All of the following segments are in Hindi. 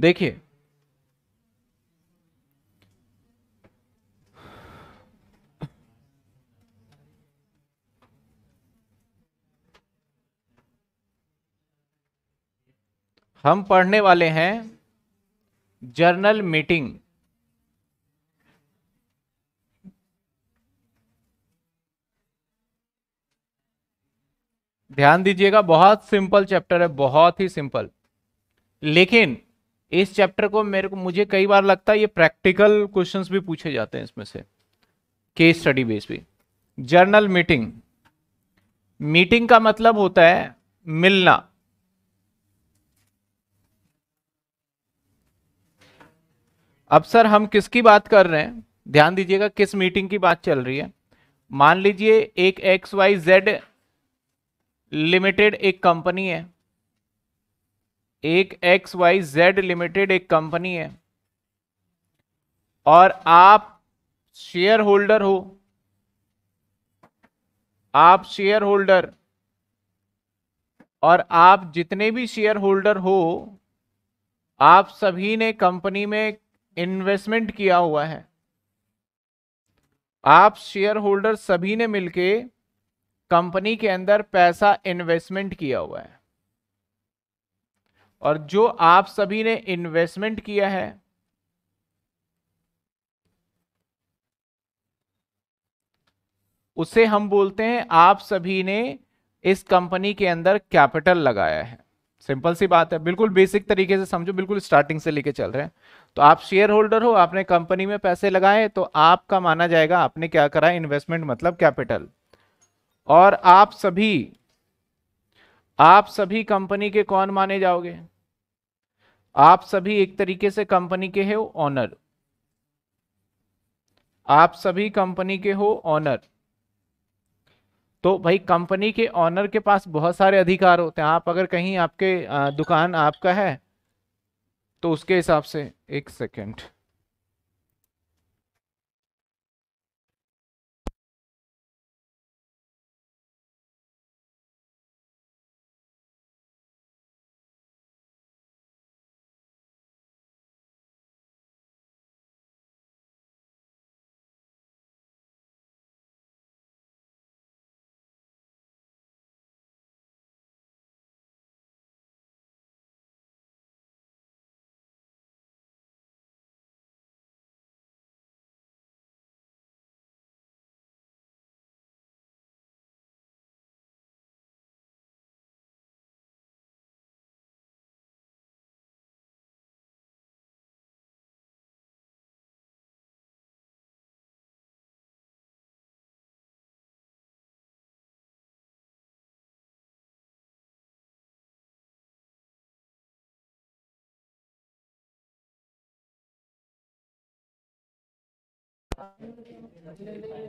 देखिए हम पढ़ने वाले हैं जर्नल मीटिंग ध्यान दीजिएगा बहुत सिंपल चैप्टर है बहुत ही सिंपल लेकिन इस चैप्टर को मेरे को मुझे कई बार लगता है ये प्रैक्टिकल क्वेश्चंस भी पूछे जाते हैं इसमें से केस स्टडी बेस भी जर्नल मीटिंग मीटिंग का मतलब होता है मिलना अब सर हम किसकी बात कर रहे हैं ध्यान दीजिएगा किस मीटिंग की बात चल रही है मान लीजिए एक एक्स वाई जेड लिमिटेड एक कंपनी है एक एक्स वाई जेड लिमिटेड एक कंपनी है और आप शेयर होल्डर हो आप शेयर होल्डर और आप जितने भी शेयर होल्डर हो आप सभी ने कंपनी में इन्वेस्टमेंट किया हुआ है आप शेयर होल्डर सभी ने मिलके कंपनी के अंदर पैसा इन्वेस्टमेंट किया हुआ है और जो आप सभी ने इन्वेस्टमेंट किया है उसे हम बोलते हैं आप सभी ने इस कंपनी के अंदर कैपिटल लगाया है सिंपल सी बात है बिल्कुल बेसिक तरीके से समझो बिल्कुल स्टार्टिंग से लेके चल रहे हैं तो आप शेयर होल्डर हो आपने कंपनी में पैसे लगाए तो आपका माना जाएगा आपने क्या करा इन्वेस्टमेंट मतलब कैपिटल और आप सभी आप सभी कंपनी के कौन माने जाओगे आप सभी एक तरीके से कंपनी के हो ऑनर आप सभी कंपनी के हो ऑनर तो भाई कंपनी के ऑनर के पास बहुत सारे अधिकार होते हैं आप अगर कहीं आपके दुकान आपका है तो उसके हिसाब से एक सेकेंड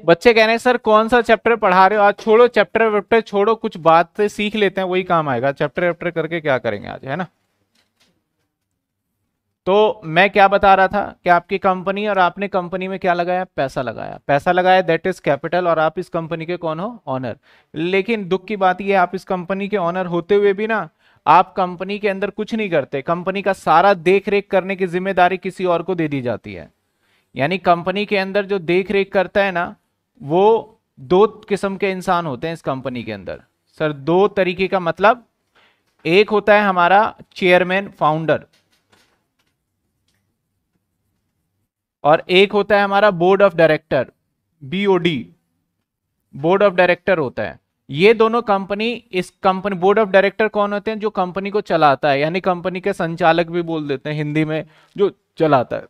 बच्चे कह रहे हैं सर कौन सा चैप्टर पढ़ा रहे हो आज छोड़ो चैप्टर वैप्टर छोड़ो कुछ बात सीख लेते हैं वही काम आएगा चैप्टर वैप्टर करके क्या करेंगे आज है ना तो मैं क्या बता रहा था कि आपकी कंपनी और आपने कंपनी में क्या लगाया पैसा लगाया पैसा लगाया दैट इज कैपिटल और आप इस कंपनी के कौन हो ऑनर लेकिन दुख की बात यह आप इस कंपनी के ऑनर होते हुए भी ना आप कंपनी के अंदर कुछ नहीं करते कंपनी का सारा देख रेख करने की जिम्मेदारी किसी और को दे दी जाती है यानी कंपनी के अंदर जो देख रेख करता है ना वो दो किस्म के इंसान होते हैं इस कंपनी के अंदर सर दो तरीके का मतलब एक होता है हमारा चेयरमैन फाउंडर और एक होता है हमारा board of director BOD board of director होता है ये दोनों कंपनी इस कंपनी बोर्ड ऑफ डायरेक्टर कौन होते हैं जो कंपनी को चलाता है यानी कंपनी के संचालक भी बोल देते हैं हिंदी में जो चलाता है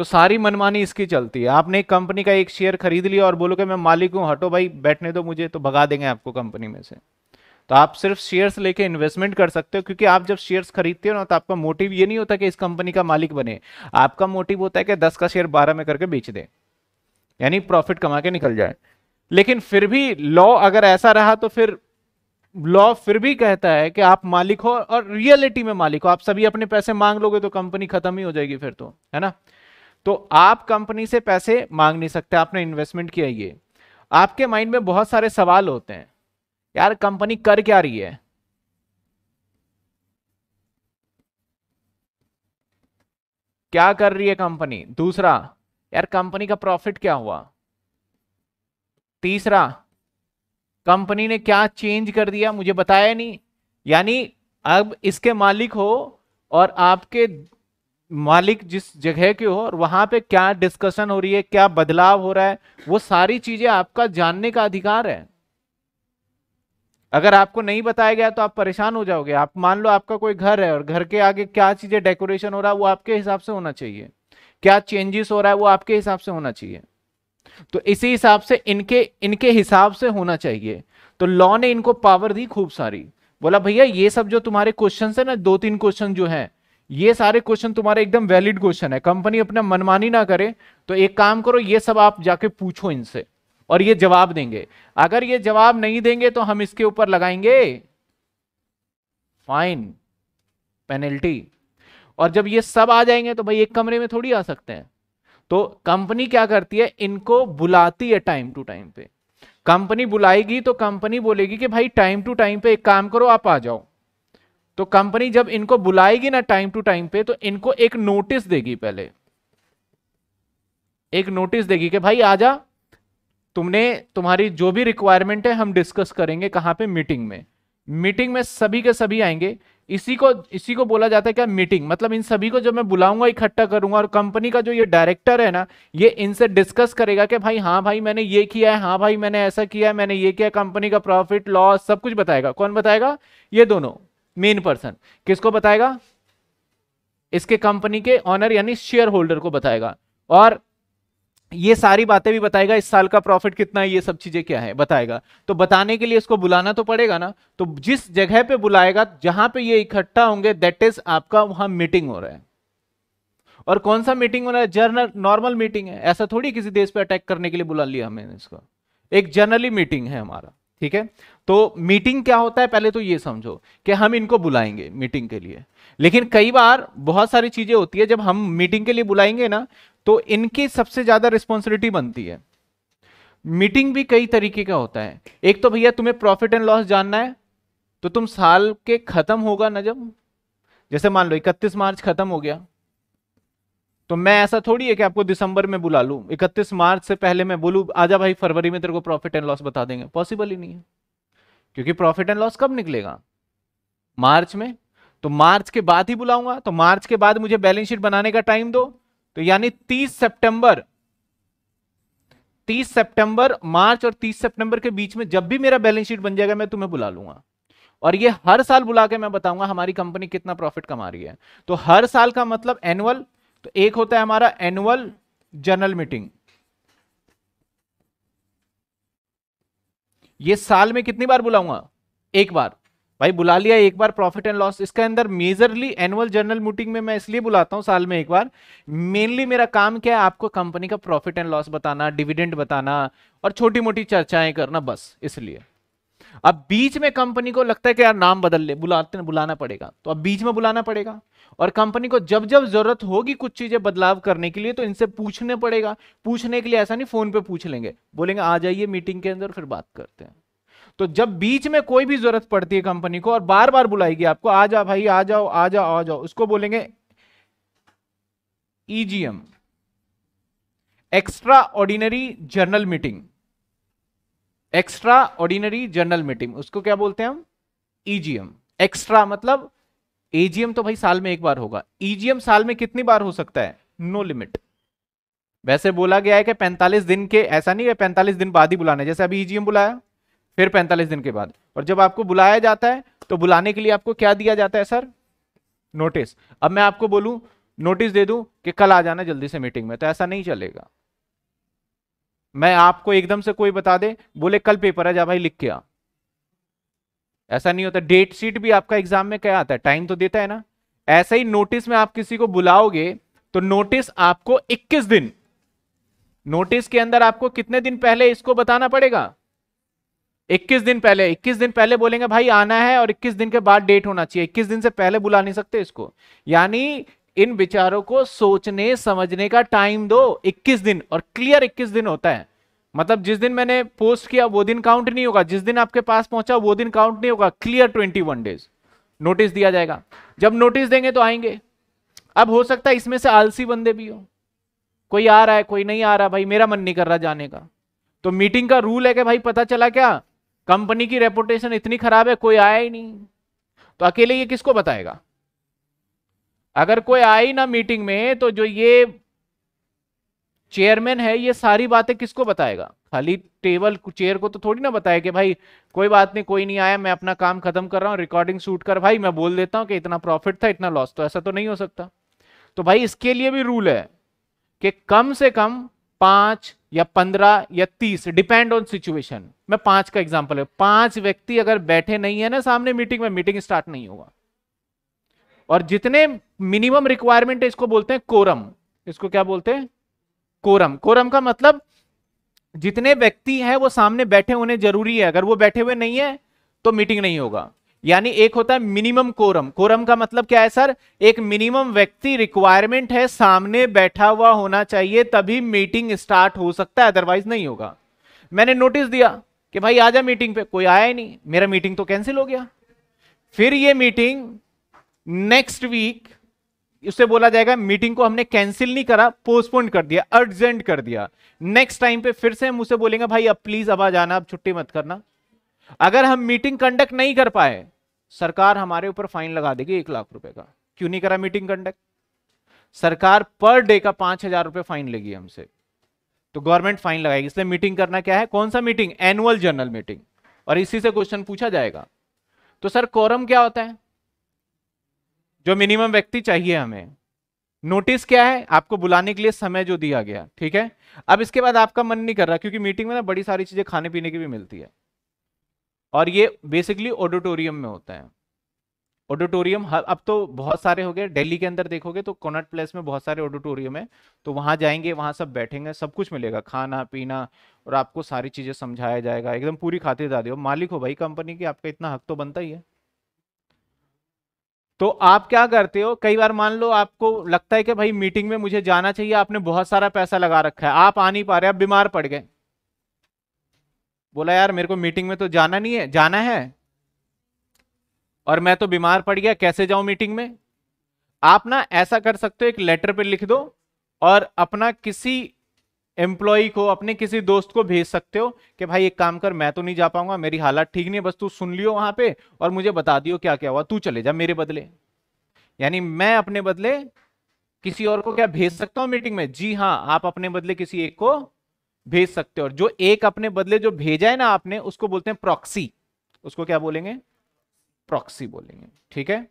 तो सारी मनमानी इसकी चलती है आपने कंपनी का एक शेयर खरीद लिया और बोलो कि मैं मालिक हूँ हटो भाई बैठने दो मुझे तो भगा देंगे आपको कंपनी में से तो आप सिर्फ शेयर्स लेके इन्वेस्टमेंट कर सकते हो क्योंकि आप जब शेयर्स खरीदते हो ना तो आपका मोटिव ये नहीं होता कि इस कंपनी का मालिक बने आपका मोटिव होता है कि दस का शेयर बारह में करके बेच दे यानी प्रॉफिट कमा के निकल जाए लेकिन फिर भी लॉ अगर ऐसा रहा तो फिर लॉ फिर भी कहता है कि आप मालिक हो और रियलिटी में मालिक हो आप सभी अपने पैसे मांग लोगे तो कंपनी खत्म ही हो जाएगी फिर तो है ना तो आप कंपनी से पैसे मांग नहीं सकते आपने इन्वेस्टमेंट किया ये आपके माइंड में बहुत सारे सवाल होते हैं यार कंपनी कर क्या रही है क्या कर रही है कंपनी दूसरा यार कंपनी का प्रॉफिट क्या हुआ तीसरा कंपनी ने क्या चेंज कर दिया मुझे बताया नहीं यानी अब इसके मालिक हो और आपके मालिक जिस जगह के हो और वहां पे क्या डिस्कशन हो रही है क्या बदलाव हो रहा है वो सारी चीजें आपका जानने का अधिकार है अगर आपको नहीं बताया गया तो आप परेशान हो जाओगे आप मान लो आपका कोई घर है और घर के आगे क्या चीजें डेकोरेशन हो रहा है वो आपके हिसाब से होना चाहिए क्या चेंजेस हो रहा है वो आपके हिसाब से होना चाहिए तो इसी हिसाब से इनके इनके हिसाब से होना चाहिए तो लॉ ने इनको पावर दी खूब सारी बोला भैया ये सब जो तुम्हारे क्वेश्चन है ना दो तीन क्वेश्चन जो है ये सारे क्वेश्चन तुम्हारे एकदम वैलिड क्वेश्चन है कंपनी अपना मनमानी ना करे तो एक काम करो ये सब आप जाके पूछो इनसे और ये जवाब देंगे अगर ये जवाब नहीं देंगे तो हम इसके ऊपर लगाएंगे फाइन पेनल्टी और जब ये सब आ जाएंगे तो भाई एक कमरे में थोड़ी आ सकते हैं तो कंपनी क्या करती है इनको बुलाती है टाइम टू टाइम पे कंपनी बुलाएगी तो कंपनी बोलेगी कि भाई टाइम टू टाइम पे एक काम करो आप आ जाओ तो कंपनी जब इनको बुलाएगी ना टाइम टू टाइम पे तो इनको एक नोटिस देगी पहले एक नोटिस देगी कि भाई आजा तुमने तुम्हारी जो भी रिक्वायरमेंट है हम डिस्कस करेंगे कहां पे मीटिंग में मीटिंग में सभी के सभी आएंगे इसी को इसी को बोला जाता है क्या मीटिंग मतलब इन सभी को जब मैं बुलाऊंगा इकट्ठा करूंगा और कंपनी का जो ये डायरेक्टर है ना ये इनसे डिस्कस करेगा कि भाई हाँ भाई मैंने ये किया है हाँ भाई मैंने ऐसा किया है मैंने ये किया कंपनी का प्रॉफिट लॉस सब कुछ बताएगा कौन बताएगा ये दोनों मेन पर्सन किसको बताएगा इसके कंपनी के ऑनर यानी शेयर होल्डर को बताएगा और ये सारी बातें भी बताएगा इस साल का प्रॉफिट कितना है ये सब चीजें क्या है बताएगा तो बताने के लिए इसको बुलाना तो पड़ेगा ना तो जिस जगह पे बुलाएगा जहां पे ये इकट्ठा होंगे दैट इज आपका वहां मीटिंग हो रहा है और कौन सा मीटिंग हो रहा है जर्नल नॉर्मल मीटिंग है ऐसा थोड़ी किसी देश पे अटैक करने के लिए बुला लिया हमने इसको एक जर्नली मीटिंग है हमारा ठीक है तो मीटिंग क्या होता है पहले तो ये समझो कि हम इनको बुलाएंगे मीटिंग के लिए लेकिन कई बार बहुत सारी चीजें होती है जब हम मीटिंग के लिए बुलाएंगे ना तो इनकी सबसे ज्यादा रिस्पॉन्सिबिलिटी बनती है मीटिंग भी कई तरीके का होता है एक तो भैया तुम्हें प्रॉफिट एंड लॉस जानना है तो तुम साल के खत्म होगा ना जब जैसे मान लो इकतीस मार्च खत्म हो गया तो मैं ऐसा थोड़ी है कि आपको दिसंबर में बुला लूँ इकतीस मार्च से पहले मैं बोलूँ आजा भाई फरवरी में तेरे को प्रॉफिट एंड लॉस बता देंगे पॉसिबल ही नहीं है क्योंकि प्रॉफिट एंड लॉस कब निकलेगा मार्च में तो मार्च के बाद ही बुलाऊंगा तो मार्च के बाद मुझे बैलेंस शीट बनाने का टाइम दो तो यानी तीस सितंबर तीस सितंबर मार्च और तीस सितंबर के बीच में जब भी मेरा बैलेंस शीट बन जाएगा मैं तुम्हें बुला लूंगा और ये हर साल बुला के मैं बताऊंगा हमारी कंपनी कितना प्रॉफिट कमा रही है तो हर साल का मतलब एनुअल तो एक होता है हमारा एनुअल जनरल मीटिंग ये साल में कितनी बार बुलाऊंगा एक बार भाई बुला लिया एक बार प्रॉफिट एंड लॉस इसके अंदर मेजरली एनुअल जनरल मीटिंग में मैं इसलिए बुलाता हूं साल में एक बार मेनली मेरा काम क्या है आपको कंपनी का प्रॉफिट एंड लॉस बताना डिविडेंड बताना और छोटी मोटी चर्चाएं करना बस इसलिए अब बीच में कंपनी को लगता है कि यार नाम बदल ले बुलाते बुलाना पड़ेगा तो अब बीच में बुलाना पड़ेगा और कंपनी को जब जब जरूरत होगी कुछ चीजें बदलाव करने के लिए तो इनसे पूछने पड़ेगा पूछने के लिए ऐसा नहीं फोन पे पूछ लेंगे बोलेंगे आ जाइए मीटिंग के अंदर फिर बात करते हैं तो जब बीच में कोई भी जरूरत पड़ती है कंपनी को और बार बार बुलाएगी आपको आ जाओ भाई आ जाओ आ जाओ आ जाओ उसको बोलेंगे EGM extra ordinary general meeting extra ordinary general meeting उसको क्या बोलते हैं हम ईजीएम e एक्स्ट्रा मतलब एजीएम e तो भाई साल में एक बार होगा ईजीएम e साल में कितनी बार हो सकता है नो लिमिट वैसे बोला गया है कि 45 दिन के ऐसा नहीं है पैंतालीस दिन बाद ही बुलाना है जैसे अभी ईजीएम बुलाया फिर 45 दिन के बाद और जब आपको बुलाया जाता है तो बुलाने के लिए आपको क्या दिया जाता है सर नोटिस अब मैं आपको बोलूं नोटिस दे दूं कि कल आ जाना जल्दी से मीटिंग में तो ऐसा नहीं चलेगा मैं आपको एकदम से कोई बता दे बोले कल पेपर है जा भाई लिख के आ ऐसा नहीं होता डेट शीट भी आपका एग्जाम में क्या आता है टाइम तो देता है ना ऐसे ही नोटिस में आप किसी को बुलाओगे तो नोटिस आपको 21 दिन नोटिस के अंदर आपको कितने दिन पहले इसको बताना पड़ेगा 21 दिन पहले 21 दिन पहले बोलेंगे भाई आना है और 21 दिन के बाद डेट होना चाहिए 21 दिन से पहले बुला नहीं सकते इसको यानी इन विचारों को सोचने समझने का टाइम दो 21 दिन और क्लियर 21 दिन होता है मतलब जिस दिन मैंने पोस्ट किया वो दिन काउंट नहीं होगा जिस दिन आपके पास पहुंचा वो दिन काउंट नहीं होगा क्लियर 21 डेज नोटिस दिया जाएगा जब नोटिस देंगे तो आएंगे अब हो सकता है इसमें से आलसी बंदे भी हो कोई आ रहा है कोई नहीं आ रहा भाई मेरा मन नहीं कर रहा जाने का तो मीटिंग का रूल है कि भाई पता चला क्या कंपनी की रेपुटेशन इतनी खराब है कोई आया ही नहीं तो अकेले ये किसको बताएगा अगर कोई आई ना मीटिंग में तो जो ये चेयरमैन है ये सारी बातें किसको बताएगा खाली टेबल चेयर को तो थोड़ी ना बताया कि भाई कोई बात नहीं कोई नहीं आया मैं अपना काम खत्म कर रहा हूँ रिकॉर्डिंग शूट कर भाई मैं बोल देता हूँ कि इतना प्रॉफिट था इतना लॉस तो ऐसा तो नहीं हो सकता तो भाई इसके लिए भी रूल है कि कम से कम पांच या पंद्रह या तीस डिपेंड ऑन सिचुएशन मैं पांच का एग्जाम्पल है पांच व्यक्ति अगर बैठे नहीं है ना सामने मीटिंग में मीटिंग स्टार्ट नहीं होगा और जितने मिनिमम रिक्वायरमेंट है इसको बोलते हैं कोरम इसको क्या बोलते हैं कोरम कोरम का मतलब जितने व्यक्ति हैं वो सामने बैठे होने जरूरी है अगर वो बैठे हुए नहीं है तो मीटिंग नहीं होगा यानी एक होता है मिनिमम कोरम कोरम का मतलब क्या है सर एक मिनिमम व्यक्ति रिक्वायरमेंट है सामने बैठा हुआ होना चाहिए तभी मीटिंग स्टार्ट हो सकता है अदरवाइज नहीं होगा मैंने नोटिस दिया कि भाई आ मीटिंग पे कोई आया ही नहीं मेरा मीटिंग तो कैंसिल हो गया फिर ये मीटिंग नेक्स्ट वीक उसे बोला जाएगा मीटिंग को हमने कैंसिल नहीं करा पोस्टपोन कर दिया अर्जेंट कर दिया नेक्स्ट टाइम पे फिर से हम उसे बोलेंगे भाई अब प्लीज अब आ जाना अब छुट्टी मत करना अगर हम मीटिंग कंडक्ट नहीं कर पाए सरकार हमारे ऊपर फाइन लगा देगी एक लाख रुपए का क्यों नहीं करा मीटिंग कंडक्ट सरकार पर डे का पांच हजार रुपए फाइन लेगी हमसे तो गवर्नमेंट फाइन लगाएगी इसलिए मीटिंग करना क्या है कौन सा मीटिंग एनुअल जनरल मीटिंग और इसी से क्वेश्चन पूछा जाएगा तो सर कोरम क्या होता है जो मिनिमम व्यक्ति चाहिए हमें नोटिस क्या है आपको बुलाने के लिए समय जो दिया गया ठीक है अब इसके बाद आपका मन नहीं कर रहा क्योंकि मीटिंग में ना बड़ी सारी चीजें खाने पीने की भी मिलती है और ये बेसिकली ऑडिटोरियम में होता है ऑडिटोरियम अब तो बहुत सारे हो गए दिल्ली के अंदर देखोगे तो कोनट प्लेस में बहुत सारे ऑडिटोरियम है तो वहाँ जाएंगे वहां सब बैठेंगे सब कुछ मिलेगा खाना पीना और आपको सारी चीज़ें समझाया जाएगा एकदम पूरी खातिरदारी हो मालिक हो भाई कंपनी की आपका इतना हक तो बनता ही है तो आप क्या करते हो कई बार मान लो आपको लगता है कि भाई मीटिंग में मुझे जाना चाहिए आपने बहुत सारा पैसा लगा रखा है आप आ नहीं पा रहे आप बीमार पड़ गए बोला यार मेरे को मीटिंग में तो जाना नहीं है जाना है और मैं तो बीमार पड़ गया कैसे जाऊं मीटिंग में आप ना ऐसा कर सकते हो एक लेटर पर लिख दो और अपना किसी एम्प्लॉई को अपने किसी दोस्त को भेज सकते हो कि भाई एक काम कर मैं तो नहीं जा पाऊंगा मेरी हालत ठीक नहीं बस तू सुन लियो वहां पे और मुझे बता दियो क्या क्या हुआ तू चले जा मेरे बदले यानी मैं अपने बदले किसी और को क्या भेज सकता हूं मीटिंग में जी हाँ आप अपने बदले किसी एक को भेज सकते हो और जो एक अपने बदले जो भेजा है ना आपने उसको बोलते हैं प्रॉक्सी उसको क्या बोलेंगे प्रॉक्सी बोलेंगे ठीक है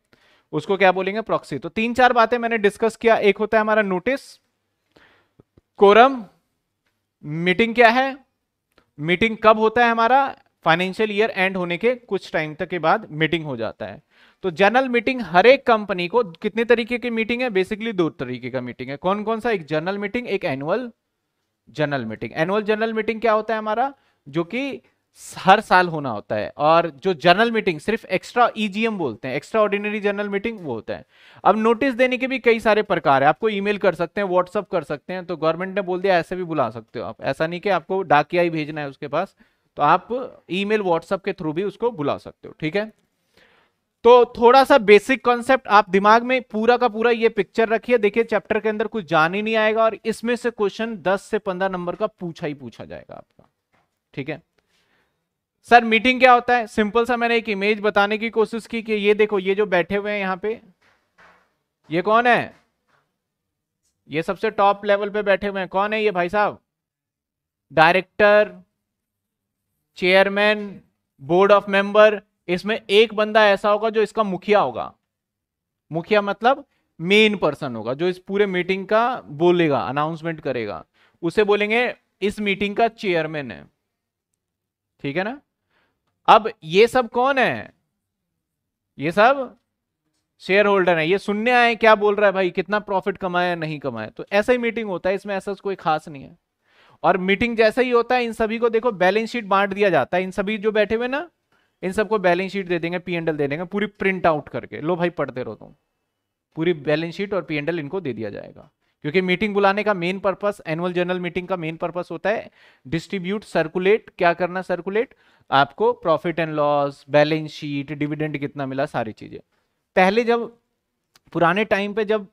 उसको क्या बोलेंगे प्रॉक्सी तो तीन चार बातें मैंने डिस्कस किया एक होता है हमारा नोटिस कोरम मीटिंग क्या है मीटिंग कब होता है हमारा फाइनेंशियल ईयर एंड होने के कुछ टाइम तक के बाद मीटिंग हो जाता है तो जनरल मीटिंग हर एक कंपनी को कितने तरीके की मीटिंग है बेसिकली दो तरीके का मीटिंग है कौन कौन सा एक जनरल मीटिंग एक annual general meeting annual general meeting क्या होता है हमारा जो कि हर साल होना होता है और जो जनरल मीटिंग सिर्फ एक्स्ट्रा ईजीएम e बोलते हैं एक्स्ट्रा ऑर्डिनरी जनरल मीटिंग वो होता है अब नोटिस देने के भी कई सारे प्रकार है आपको ईमेल कर सकते हैं व्हाट्सअप कर सकते हैं तो गवर्नमेंट ने बोल दिया ऐसे भी बुला सकते हो आप ऐसा नहीं कि आपको डाकिया ही भेजना है उसके पास तो आप ई मेल के थ्रू भी उसको बुला सकते हो ठीक है तो थोड़ा सा बेसिक कॉन्सेप्ट आप दिमाग में पूरा का पूरा ये पिक्चर रखिए देखिए चैप्टर के अंदर कुछ जान ही नहीं आएगा और इसमें से क्वेश्चन 10 से 15 नंबर का पूछा ही पूछा जाएगा आपका ठीक है सर मीटिंग क्या होता है सिंपल सा मैंने एक इमेज बताने की कोशिश की कि ये देखो ये जो बैठे हुए हैं यहाँ पे ये कौन है ये सबसे टॉप लेवल पे बैठे हुए हैं कौन है ये भाई साहब director chairman board of member इसमें एक बंदा ऐसा होगा जो इसका मुखिया होगा मुखिया मतलब मेन पर्सन होगा जो इस पूरे मीटिंग का बोलेगा अनाउंसमेंट करेगा उसे बोलेंगे इस मीटिंग का चेयरमैन है ठीक है ना अब ये सब कौन है ये सब शेयर होल्डर है ये सुनने आए क्या बोल रहा है भाई कितना प्रॉफिट कमाया नहीं कमाया तो ऐसा ही मीटिंग होता है इसमें ऐसा कोई खास नहीं है और मीटिंग जैसा ही होता है इन सभी को देखो बैलेंस शीट बांट दिया जाता है इन सभी जो बैठे हुए ना इन सबको बैलेंस शीट दे देंगे पीएनडल दे देंगे पूरी प्रिंट आउट करके लो भाई पढ़ते रहो तुम पूरी बैलेंस शीट और पीएनडल इनको दे दिया जाएगा क्योंकि मीटिंग बुलाने का main purpose annual general meeting का मेन पर्पस होता है डिस्ट्रीब्यूट सर्कुलेट क्या करना सर्कुलेट आपको profit and loss balance sheet dividend कितना मिला सारी चीजें पहले जब पुराने टाइम पे जब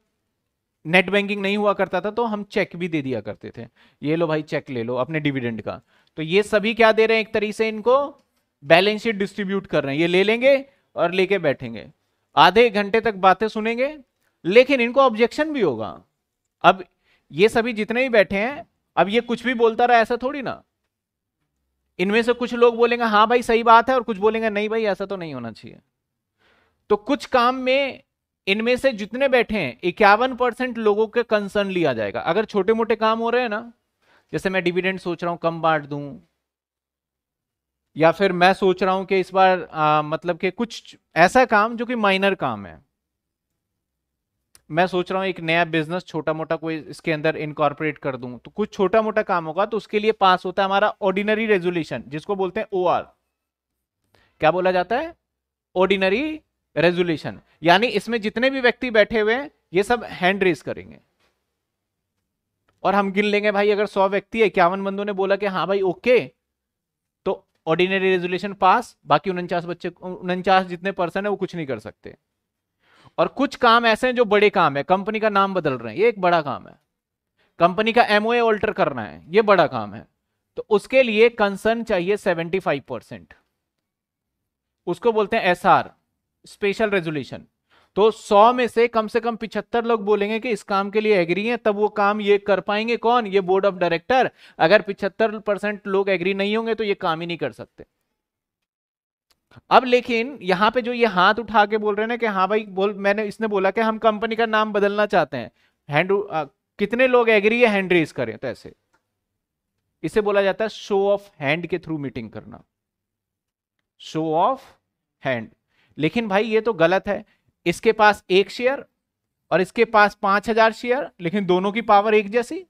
नेट बैंकिंग नहीं हुआ करता था तो हम चेक भी दे दिया करते थे ये लो भाई चेक ले लो अपने डिविडेंड का तो ये सभी क्या दे रहे हैं एक तरीके से इनको बैलेंस शीट डिस्ट्रीब्यूट कर रहे हैं ये ले लेंगे और लेके बैठेंगे आधे घंटे तक बातें सुनेंगे लेकिन इनको ऑब्जेक्शन भी होगा अब ये सभी जितने भी बैठे हैं अब ये कुछ भी बोलता रहा ऐसा थोड़ी ना इनमें से कुछ लोग बोलेंगे हाँ भाई सही बात है और कुछ बोलेंगे नहीं भाई ऐसा तो नहीं होना चाहिए तो कुछ काम में इनमें से जितने बैठे हैं इक्यावन परसेंट लोगों के कंसर्न लिया जाएगा अगर छोटे मोटे काम हो रहे हैं ना जैसे मैं डिविडेंड सोच रहा हूं कम बांट दू या फिर मैं सोच रहा हूं कि इस बार आ, मतलब कि कुछ ऐसा काम जो कि माइनर काम है मैं सोच रहा हूँ एक नया बिजनेस छोटा मोटा कोई इसके अंदर इनकॉर्पोरेट कर दूं तो कुछ छोटा मोटा काम होगा तो उसके लिए पास होता है हमारा ऑर्डिनरी रेजोल्यूशन जिसको बोलते हैं ओ क्या बोला जाता है ऑर्डिनरी रेजोल्यूशन यानी इसमें जितने भी व्यक्ति बैठे हुए हैं ये सब हैंड रेस करेंगे और हम गिन लेंगे भाई अगर सौ व्यक्ति है इक्यावन बंदों ने बोला कि हाँ भाई ओके तो ऑर्डिनरी रेजोल्यूशन पास बाकी उनचास बच्चे उनचास जितने पर्सन है वो कुछ नहीं कर सकते और कुछ काम ऐसे हैं जो बड़े काम है कंपनी का नाम बदल रहे हैं ये एक बड़ा काम है कंपनी का एमओए ऑल्टर करना है ये बड़ा काम है तो उसके लिए कंसर्न चाहिए 75 परसेंट उसको बोलते हैं एसआर स्पेशल रेजोल्यूशन तो 100 में से कम से कम 75 लोग बोलेंगे कि इस काम के लिए एग्री हैं तब वो काम ये कर पाएंगे कौन ये बोर्ड ऑफ डायरेक्टर अगर 75 परसेंट लोग एग्री नहीं होंगे तो ये काम ही नहीं कर सकते अब लेकिन यहाँ पे जो ये हाथ उठा के बोल रहे हैं ना कि हाँ भाई बोल मैंने इसने बोला कि हम कंपनी का नाम बदलना चाहते हैं हैंड कितने लोग एग्री है हैंड रेज करें तो ऐसे इसे बोला जाता है शो ऑफ हैंड के थ्रू मीटिंग करना शो ऑफ हैंड लेकिन भाई ये तो गलत है इसके पास एक शेयर और इसके पास पांच हजार शेयर लेकिन दोनों की पावर एक जैसी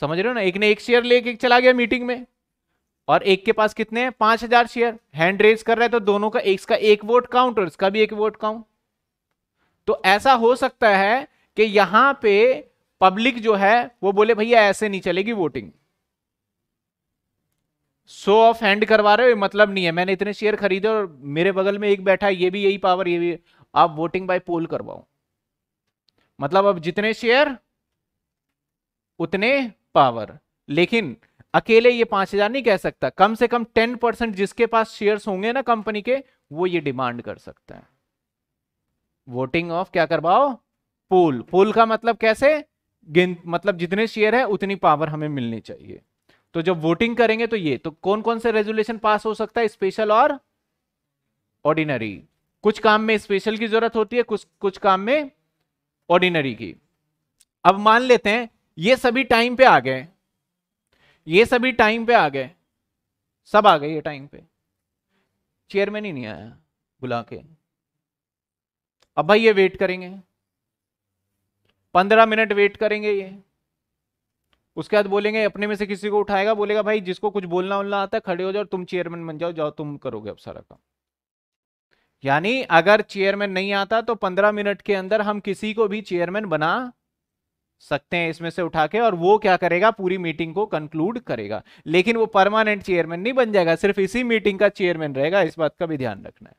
समझ रहे हो ना एक ने एक शेयर लेके चला गया मीटिंग में और एक के पास कितने हैं पांच हजार शेयर हैंड रेज कर रहे हैं तो दोनों का एक का एक वोट काउंट और इसका भी एक वोट काउंट तो ऐसा हो सकता है कि यहां पे पब्लिक जो है वो बोले भैया ऐसे नहीं चलेगी वोटिंग शो ऑफ हैंड करवा रहे हो मतलब नहीं है मैंने इतने शेयर खरीदे और मेरे बगल में एक बैठा ये भी यही पावर ये भी आप वोटिंग बाय पोल करवाओ मतलब अब जितने शेयर उतने पावर लेकिन अकेले ये पांच हजार नहीं कह सकता कम से कम टेन परसेंट जिसके पास शेयर्स होंगे ना कंपनी के वो ये डिमांड कर सकता है वोटिंग ऑफ क्या करवाओ पूल पूल का मतलब कैसे गिन मतलब जितने शेयर है उतनी पावर हमें मिलनी चाहिए तो जब वोटिंग करेंगे तो ये तो कौन कौन से रेजुलेशन पास हो सकता है स्पेशल और ऑर्डिनरी कुछ काम में स्पेशल की जरूरत होती है कुछ कुछ काम में ऑर्डिनरी की अब मान लेते हैं ये सभी टाइम पे आ गए ये सभी टाइम पे आ गए सब आ गए ये टाइम पे चेयरमैन ही नहीं आया बुला के अब भाई ये वेट करेंगे पंद्रह मिनट वेट करेंगे ये उसके बाद बोलेंगे अपने में से किसी को उठाएगा बोलेगा भाई जिसको कुछ बोलना उलना आता है खड़े हो जाओ तुम चेयरमैन बन जाओ जाओ तुम करोगे अब सारा काम यानी अगर चेयरमैन नहीं आता तो पंद्रह मिनट के अंदर हम किसी को भी चेयरमैन बना सकते हैं इसमें से उठा के और वो क्या करेगा पूरी मीटिंग को कंक्लूड करेगा लेकिन वो परमानेंट चेयरमैन नहीं बन जाएगा सिर्फ इसी मीटिंग का चेयरमैन रहेगा इस बात का भी ध्यान रखना है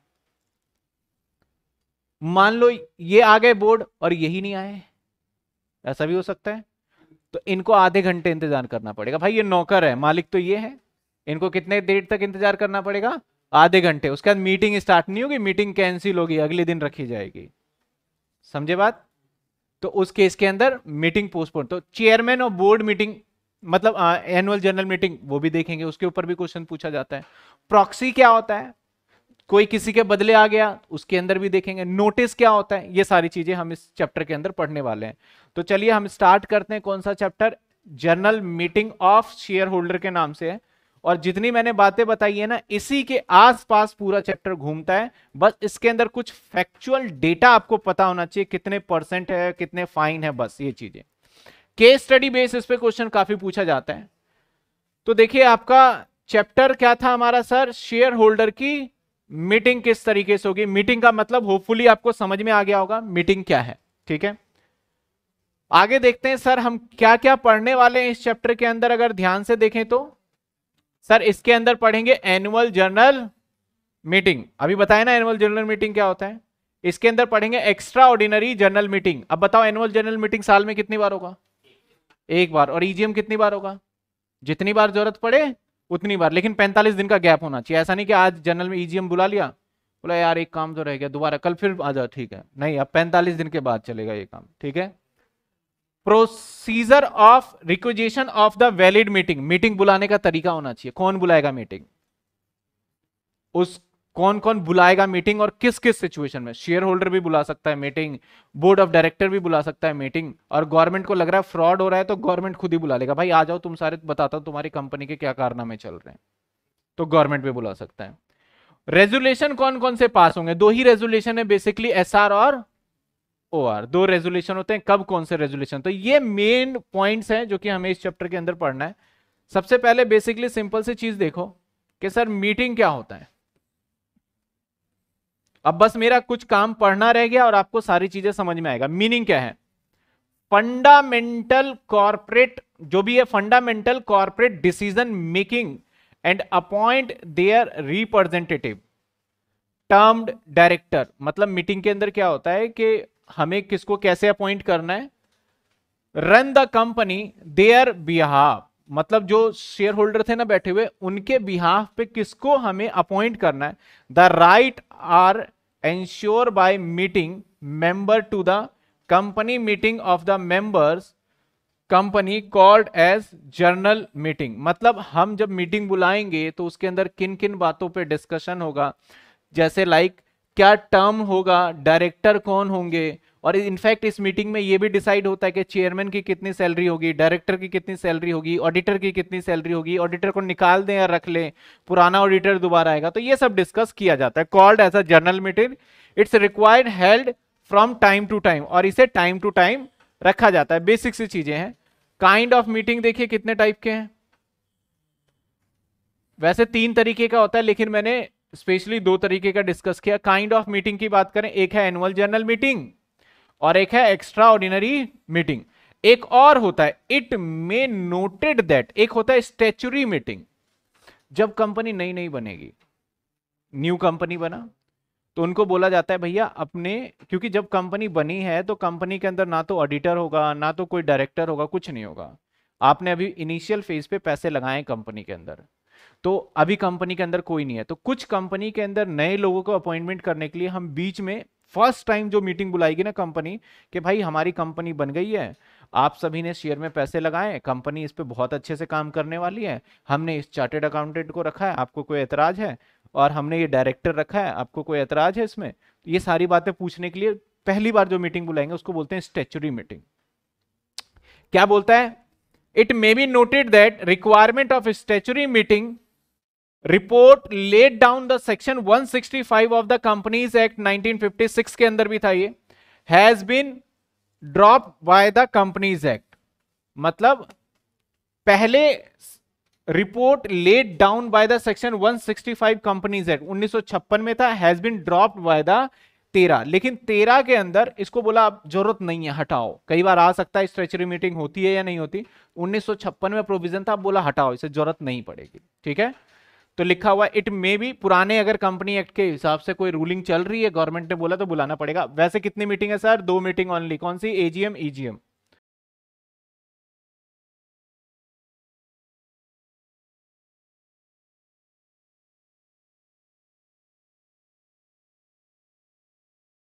मान लो ये आ गए बोर्ड और यही नहीं आए ऐसा भी हो सकता है तो इनको आधे घंटे इंतजार करना पड़ेगा भाई ये नौकर है मालिक तो ये है इनको कितने देर तक इंतजार करना पड़ेगा आधे घंटे उसके बाद मीटिंग स्टार्ट नहीं होगी मीटिंग कैंसिल होगी अगले दिन रखी जाएगी समझे बात तो उस केस के अंदर मीटिंग पोस्टपोन तो चेयरमैन ऑफ बोर्ड मीटिंग मतलब एनुअल जनरल मीटिंग वो भी देखेंगे उसके ऊपर भी क्वेश्चन पूछा जाता है प्रॉक्सी क्या होता है कोई किसी के बदले आ गया उसके अंदर भी देखेंगे नोटिस क्या होता है ये सारी चीजें हम इस चैप्टर के अंदर पढ़ने वाले हैं तो चलिए हम स्टार्ट करते हैं कौन सा chapter general meeting of shareholder के नाम से है और जितनी मैंने बातें बताई है ना इसी के आसपास पूरा चैप्टर घूमता है बस इसके अंदर कुछ फैक्चुअल डेटा आपको पता होना चाहिए कितने परसेंट है कितने फाइन है बस ये चीजें केस स्टडी बेस इस पे क्वेश्चन काफी पूछा जाता है तो देखिए आपका चैप्टर क्या था हमारा सर शेयर होल्डर की मीटिंग किस तरीके से होगी मीटिंग का मतलब होपफुली आपको समझ में आ गया होगा मीटिंग क्या है ठीक है आगे देखते हैं सर हम क्या क्या पढ़ने वाले हैं इस चैप्टर के अंदर अगर ध्यान से देखें तो सर इसके अंदर पढ़ेंगे एनुअल जर्नल मीटिंग अभी बताया ना एनुअल जनरल मीटिंग क्या होता है इसके अंदर पढ़ेंगे एक्स्ट्रा ऑर्डिनरी जनरल मीटिंग अब बताओ एनुअल जनरल मीटिंग साल में कितनी बार होगा एक बार और ईजीएम e कितनी बार होगा जितनी बार जरूरत पड़े उतनी बार लेकिन 45 दिन का गैप होना चाहिए ऐसा नहीं कि आज जनरल में ईजीएम e बुला लिया बोला यार एक काम तो रह गया दोबारा कल फिर आ जाओ ठीक है नहीं अब पैंतालीस दिन के बाद चलेगा ये काम ठीक है procedure of requisition of the valid meeting meeting बुलाने का तरीका होना चाहिए कौन बुलाएगा मीटिंग उस कौन कौन बुलाएगा मीटिंग और किस किस सिचुएशन में शेयर होल्डर भी बुला सकता है मीटिंग बोर्ड ऑफ डायरेक्टर भी बुला सकता है मीटिंग और गवर्नमेंट को लग रहा है फ्रॉड हो रहा है तो गवर्नमेंट खुद ही बुला लेगा भाई आ जाओ तुम सारे बताता हूं तुम्हारी कंपनी के क्या कारनामे चल रहे हैं तो गवर्नमेंट भी बुला सकता है रेजुलेशन कौन कौन से पास होंगे दो ही रेजुलेशन है बेसिकली एस और ओआर दो रेजोल्यूशन होते हैं कब कौन से रेजोल्यूशन तो ये मेन पॉइंट्स हैं जो कि हमें इस चैप्टर के अंदर पढ़ना है सबसे पहले बेसिकली सिंपल सी चीज देखो कि सर मीटिंग क्या होता है अब बस मेरा कुछ काम पढ़ना रह गया और आपको सारी चीजें समझ में आएगा मीनिंग क्या है फंडामेंटल कॉरपोरेट जो भी है fundamental corporate decision making and appoint their representative termed director मतलब मीटिंग के अंदर क्या होता है कि हमें किसको कैसे अपॉइंट करना है run the company their behalf मतलब जो शेयर होल्डर थे ना बैठे हुए उनके बिहाफ पे किसको हमें अपॉइंट करना है the right are ensure by meeting member to the company meeting of the members company called as general meeting मतलब हम जब मीटिंग बुलाएंगे तो उसके अंदर किन किन बातों पे डिस्कशन होगा जैसे लाइक like, क्या टर्म होगा डायरेक्टर कौन होंगे और इनफैक्ट इस मीटिंग में ये भी डिसाइड होता है कि चेयरमैन की कितनी सैलरी होगी डायरेक्टर की कितनी सैलरी होगी ऑडिटर की कितनी सैलरी होगी ऑडिटर को निकाल दें या रख लें पुराना ऑडिटर दोबारा आएगा तो ये सब डिस्कस किया जाता है called as a general meeting it's required held from time to time और इसे टाइम टू टाइम रखा जाता है बेसिक सी चीजें हैं काइंड ऑफ मीटिंग देखिए कितने टाइप के हैं वैसे तीन तरीके का होता है लेकिन मैंने स्पेशली दो तरीके का डिस्कस किया काइंड ऑफ मीटिंग की बात करें एक है एनुअल जनरल मीटिंग और एक है एक्स्ट्रा ऑर्डिनरी मीटिंग एक और होता है इट मे नोटेड दैट एक होता है स्टेचुरी मीटिंग जब कंपनी नई नई बनेगी न्यू कंपनी बना तो उनको बोला जाता है भैया अपने क्योंकि जब कंपनी बनी है तो कंपनी के अंदर ना तो ऑडिटर होगा ना तो कोई डायरेक्टर होगा कुछ नहीं होगा आपने अभी इनिशियल फेज पे पैसे लगाए कंपनी के अंदर तो अभी कंपनी के अंदर कोई नहीं है तो कुछ कंपनी के अंदर नए लोगों को अपॉइंटमेंट करने के लिए हम बीच में फर्स्ट टाइम जो मीटिंग बुलाएगी ना कंपनी कि भाई हमारी कंपनी बन गई है आप सभी ने शेयर में पैसे लगाए कंपनी इस पर बहुत अच्छे से काम करने वाली है हमने इस चार्टेड अकाउंटेंट को रखा है आपको कोई एतराज है और हमने ये डायरेक्टर रखा है आपको कोई एतराज है इसमें ये सारी बातें पूछने के लिए पहली बार जो मीटिंग बुलाएंगे उसको बोलते हैं स्टेचुरी मीटिंग क्या बोलता है it may be noted that requirement of statutory meeting report laid down the section 165 of the companies act 1956 के अंदर भी था ये has been drop by the companies act मतलब पहले report laid down by the section 165 companies act 1956 में था has been drop by the तेरह लेकिन तेरह के अंदर इसको बोला आप जरूरत नहीं है हटाओ कई बार आ सकता है स्ट्रेचरी मीटिंग होती है या नहीं होती उन्नीस में प्रोविजन था बोला हटाओ इसे जरूरत नहीं पड़ेगी ठीक है तो लिखा हुआ इट मे भी पुराने अगर कंपनी एक्ट के हिसाब से कोई रूलिंग चल रही है गवर्नमेंट ने बोला तो बुलाना पड़ेगा वैसे कितनी मीटिंग है सर दो मीटिंग ऑनली कौन सी एजीएम ईजीएम